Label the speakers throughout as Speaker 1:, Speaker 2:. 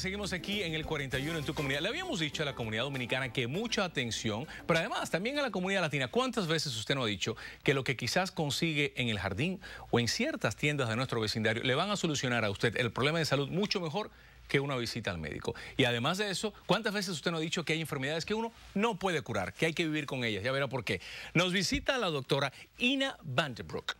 Speaker 1: seguimos aquí en el 41 en tu comunidad. Le habíamos dicho a la comunidad dominicana que mucha atención, pero además también a la comunidad latina. ¿Cuántas veces usted no ha dicho que lo que quizás consigue en el jardín o en ciertas tiendas de nuestro vecindario le van a solucionar a usted el problema de salud mucho mejor que una visita al médico? Y además de eso, ¿cuántas veces usted no ha dicho que hay enfermedades que uno no puede curar, que hay que vivir con ellas? Ya verá por qué. Nos visita la doctora Ina Vanderbrook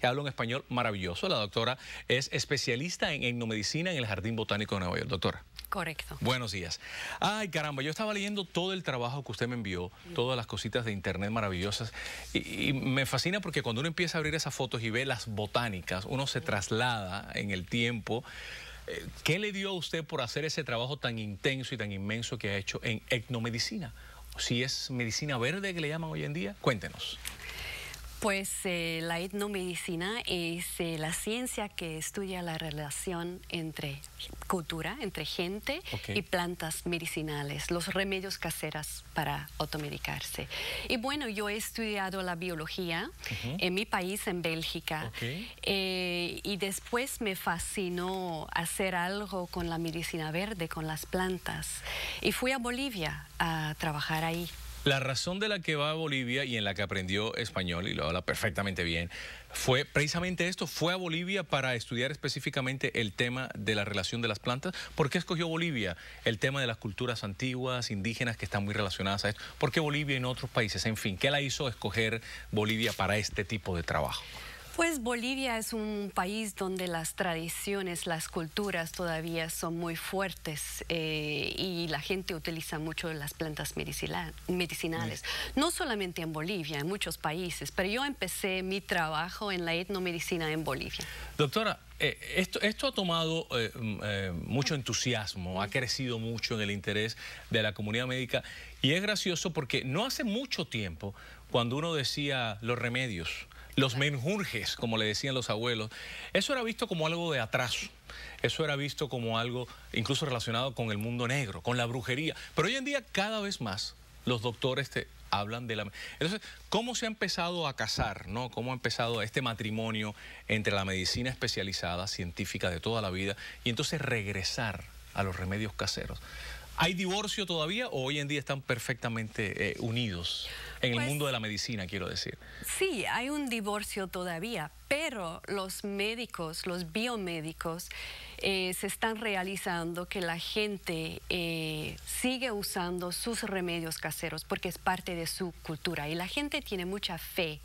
Speaker 1: que habla un español maravilloso. La doctora es especialista en etnomedicina en el Jardín Botánico de Nueva York. Doctora. Correcto. Buenos días. Ay, caramba, yo estaba leyendo todo el trabajo que usted me envió, todas las cositas de internet maravillosas, y, me fascina porque cuando uno empieza a abrir esas fotos y ve las botánicas, uno se traslada en el tiempo. Eh, ¿Qué le dio a usted por hacer ese trabajo tan intenso y tan inmenso que ha hecho en etnomedicina? Si es medicina verde que le llaman hoy en día, cuéntenos.
Speaker 2: Pues eh, la etnomedicina es eh, la ciencia que estudia la relación entre cultura, entre gente y plantas medicinales, los remedios caseras para automedicarse. Y bueno, yo he estudiado la biología en mi país, en Bélgica, eh, y después me fascinó hacer algo con la medicina verde, con las plantas, y fui a Bolivia a trabajar ahí.
Speaker 1: La razón de la que va a Bolivia y en la que aprendió español y lo habla perfectamente bien fue precisamente esto, fue a Bolivia para estudiar específicamente el tema de la relación de las plantas. ¿Por qué escogió Bolivia? El tema de las culturas antiguas, indígenas que están muy relacionadas a esto. ¿Por qué Bolivia y otros países? En fin, ¿qué la hizo escoger Bolivia para este tipo de trabajo?
Speaker 2: Pues Bolivia es un país donde las tradiciones, las culturas todavía son muy fuertes eh, y la gente utiliza mucho las plantas medicinales. Mm. No solamente en Bolivia, en muchos países, pero yo empecé mi trabajo en la etnomedicina en Bolivia.
Speaker 1: Doctora, eh, esto, esto, ha tomado eh, mm, mucho entusiasmo, ha crecido mucho en el interés de la comunidad médica y es gracioso porque no hace mucho tiempo cuando uno decía los remedios, los menjurjes, como le decían los abuelos, eso era visto como algo de atraso. Eso era visto como algo incluso relacionado con el mundo negro, con la brujería. Pero hoy en día cada vez más los doctores te hablan de la... Entonces, ¿cómo se ha empezado a casar, no? ¿Cómo ha empezado este matrimonio entre la medicina especializada, científica de toda la vida, y entonces regresar a los remedios caseros? ¿Hay divorcio todavía o hoy en día están perfectamente eh, unidos en el pues mundo de la medicina, quiero decir?
Speaker 2: Sí, hay un divorcio todavía, pero los médicos, los biomédicos, eh, se están realizando que la gente eh, sigue usando sus remedios caseros porque es parte de su cultura y la gente tiene mucha fe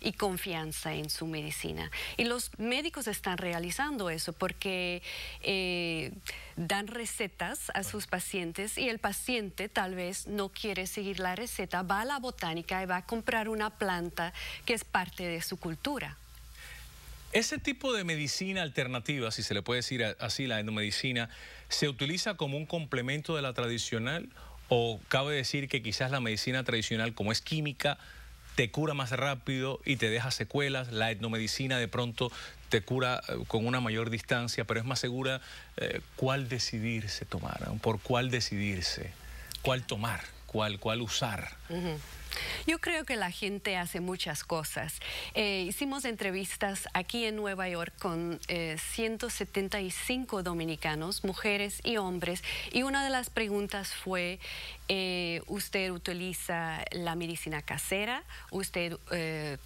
Speaker 2: y confianza en su medicina. Y los médicos están realizando eso porque eh, dan recetas a sus pacientes y el paciente tal vez no quiere seguir la receta, va a la botánica y va a comprar una planta que es parte de su cultura.
Speaker 1: Ese tipo de medicina alternativa, si se le puede decir así, la endomedicina, ¿se utiliza como un complemento de la tradicional? ¿O cabe decir que quizás la medicina tradicional, como es química, te cura más rápido y te deja secuelas. La etnomedicina de pronto te cura eh, con una mayor distancia, pero es más segura eh, cuál decidirse tomar, por cuál decidirse, cuál tomar cuál, usar?
Speaker 2: Yo creo que la gente hace muchas cosas. Eh, hicimos entrevistas aquí en Nueva York con 175 eh, dominicanos, mujeres y hombres, y una de las preguntas fue, eh, ¿usted utiliza la medicina casera? ¿Usted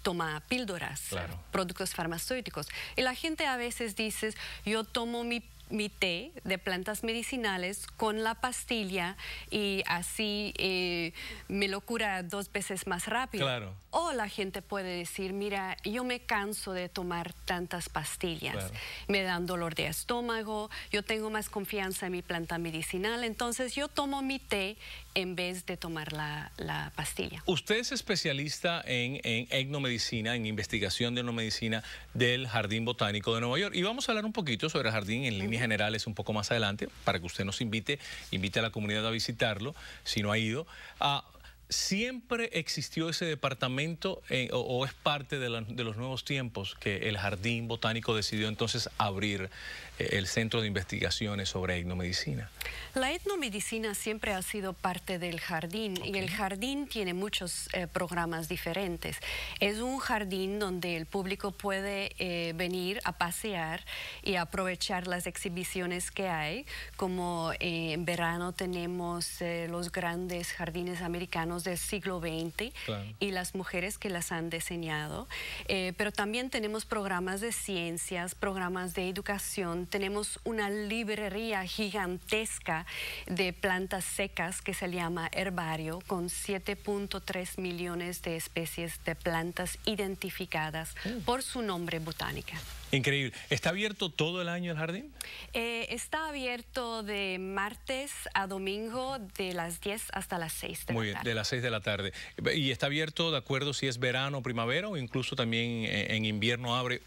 Speaker 2: toma píldoras, productos farmacéuticos? Y la gente a veces dice, yo tomo mi mi té de plantas medicinales con la pastilla y así eh, me lo cura dos veces más rápido. Claro. O la gente puede decir, mira, yo me canso de tomar tantas pastillas, me dan dolor de estómago, yo tengo más confianza en mi planta medicinal, entonces yo tomo mi té en vez de tomar la, pastilla.
Speaker 1: Usted es especialista en, en etnomedicina, en investigación de etnomedicina del Jardín Botánico de Nueva York. Y vamos a hablar un poquito sobre el jardín en líneas generales un poco más adelante, para que usted nos invite, invite a la comunidad a visitarlo, si no ha ido. a ¿Siempre existió ese departamento eh, o, es parte de, los nuevos tiempos que el Jardín Botánico decidió entonces abrir eh, el Centro de Investigaciones sobre Etnomedicina?
Speaker 2: La etnomedicina siempre ha sido parte del jardín y el jardín tiene muchos eh, programas diferentes. Es un jardín donde el público puede venir a pasear y aprovechar las exhibiciones que hay, como en verano tenemos los grandes jardines americanos del siglo XX y las mujeres que las han diseñado. Eh, pero también tenemos programas de ciencias, programas de educación, tenemos una librería gigantesca de plantas secas que se llama herbario, con 7.3 millones de especies de plantas identificadas oh. por su nombre botánica.
Speaker 1: Increíble. ¿Está abierto todo el año el jardín?
Speaker 2: Eh, está abierto de martes a domingo de las 10 hasta las 6 de la
Speaker 1: tarde. Muy bien, de las 6 de la tarde. ¿Y está abierto de acuerdo si es verano, primavera o incluso también eh, en invierno abre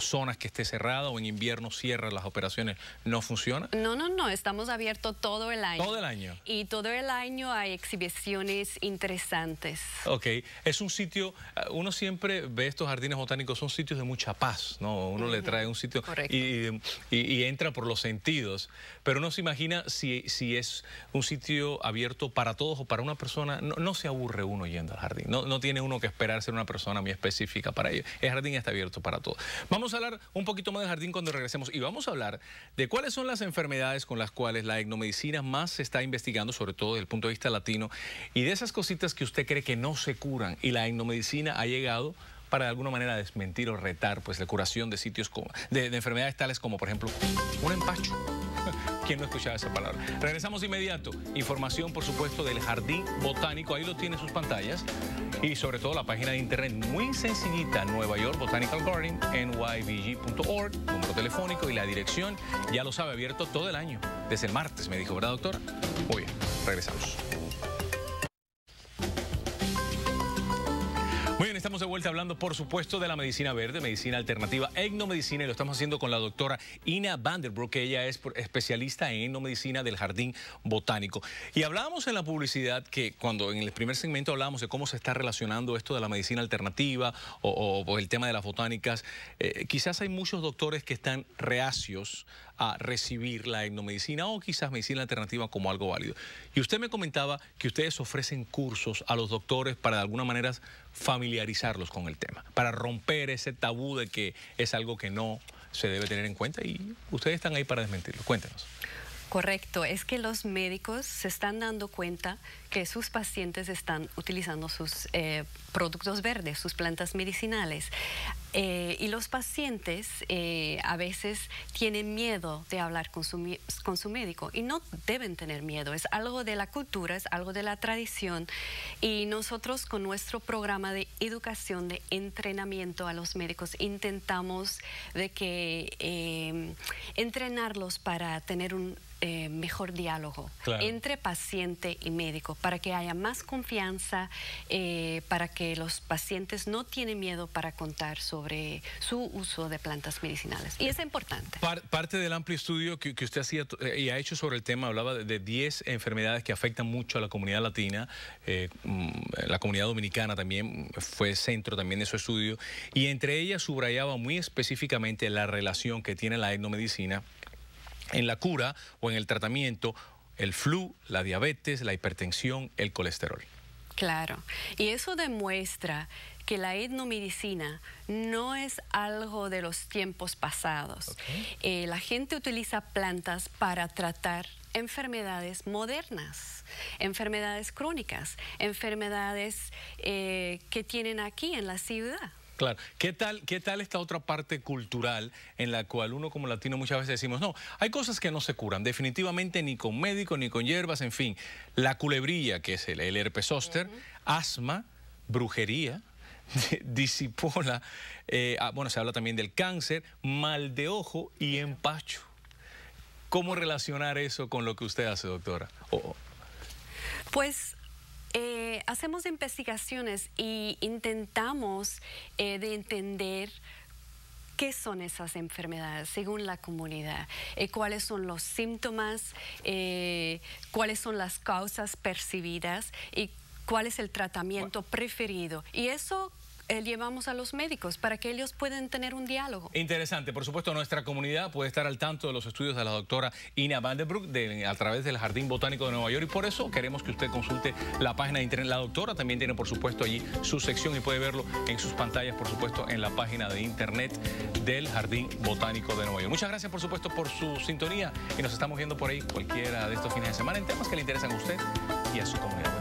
Speaker 1: zonas que esté cerrada o en invierno cierra las operaciones? ¿No funciona?
Speaker 2: No, no, no. Estamos abiertos todo el año. Todo el año. Y todo el año hay exhibiciones interesantes.
Speaker 1: Ok. Es un sitio, eh, uno siempre ve estos jardines botánicos, son sitios de mucha paz, ¿no? le trae un sitio y, entra por los sentidos. Pero no se imagina si, si es un sitio abierto para todos o para una persona. No, se aburre uno yendo al jardín. No, no tiene uno que esperar ser una persona muy específica para ello. El jardín está abierto para todos. Vamos a hablar un poquito más de jardín cuando regresemos y vamos a hablar de cuáles son las enfermedades con las cuales la etnomedicina más se está investigando, sobre todo desde el punto de vista latino, y de esas cositas que usted cree que no se curan y la etnomedicina ha llegado para de alguna manera desmentir o retar pues, la curación de sitios como, de, enfermedades tales como, por ejemplo, un empacho. ¿Quién no escuchaba esa palabra? Regresamos inmediato. Información, por supuesto, del Jardín Botánico. Ahí lo tiene sus pantallas. Y sobre todo la página de internet muy sencillita, Nueva York Botanical Garden, nybg.org, número telefónico y la dirección. Ya lo sabe, abierto todo el año. Desde el martes, me dijo, ¿verdad, doctor? Muy bien, regresamos. estamos de vuelta hablando, por supuesto, de la medicina verde, medicina alternativa, etnomedicina, y lo estamos haciendo con la doctora Ina Vanderbrook, que ella es especialista en etnomedicina del Jardín Botánico. Y hablábamos en la publicidad que cuando en el primer segmento hablábamos de cómo se está relacionando esto de la medicina alternativa o, el tema de las botánicas, eh, quizás hay muchos doctores que están reacios a recibir la etnomedicina o quizás medicina alternativa como algo válido. Y usted me comentaba que ustedes ofrecen cursos a los doctores para de alguna manera familiarizarlos con el tema, para romper ese tabú de que es algo que no se debe tener en cuenta y ustedes están ahí para desmentirlo. CUÉNTENOS.
Speaker 2: Correcto, es que los médicos se están dando cuenta que sus pacientes están utilizando sus eh, productos verdes, sus plantas medicinales. Eh, y los pacientes eh, a veces tienen miedo de hablar con su, con su, médico y no deben tener miedo. Es algo de la cultura, es algo de la tradición. Y nosotros con nuestro programa de educación, de entrenamiento a los médicos, intentamos de que em, entrenarlos para tener un eh, mejor diálogo entre paciente y médico para que haya más confianza, para que los pacientes no tienen miedo para contar su sobre su uso de plantas medicinales. Y es importante.
Speaker 1: parte del amplio estudio que, usted hacía eh, y ha hecho sobre el tema, hablaba de 10 enfermedades que afectan mucho a la comunidad latina, eh, mm, la comunidad dominicana también fue centro también de su estudio, y entre ellas subrayaba muy específicamente la relación que tiene la etnomedicina en la cura o en el tratamiento el flu, la diabetes, la hipertensión, el colesterol.
Speaker 2: Claro, y eso demuestra que la etnomedicina no es algo de los tiempos pasados. Eh, la gente utiliza plantas para tratar enfermedades modernas, enfermedades crónicas, enfermedades eh, que tienen aquí en la ciudad.
Speaker 1: Claro. ¿Qué tal, ¿Qué tal esta otra parte cultural en la cual uno como latino muchas veces decimos, no, hay cosas que no se curan, definitivamente ni con médico, ni con hierbas, en fin. La culebrilla, que es el, herpes zóster, asma, brujería, disipola, eh, ah, bueno, se habla también del cáncer, mal de ojo y empacho. ¿Cómo relacionar eso con lo que usted hace, doctora?
Speaker 2: Pues eh, hacemos investigaciones e intentamos eh, de entender qué son esas enfermedades según la comunidad, cuáles son los síntomas, cuáles son las causas percibidas y cuál es el tratamiento preferido. Y eso eh, llevamos a los médicos para que ellos puedan tener un diálogo.
Speaker 1: Interesante. Por supuesto, nuestra comunidad puede estar al tanto de los estudios de la doctora Ina Vandenbroek de, a través del Jardín Botánico de Nueva York y por eso queremos que usted consulte la página de internet. La doctora también tiene, por supuesto, allí su sección y puede verlo en sus pantallas, por supuesto, en la página de internet del Jardín Botánico de Nueva York. Muchas gracias, por supuesto, por su sintonía y nos estamos viendo por ahí cualquiera de estos fines de semana en temas que le interesan a usted y a su comunidad.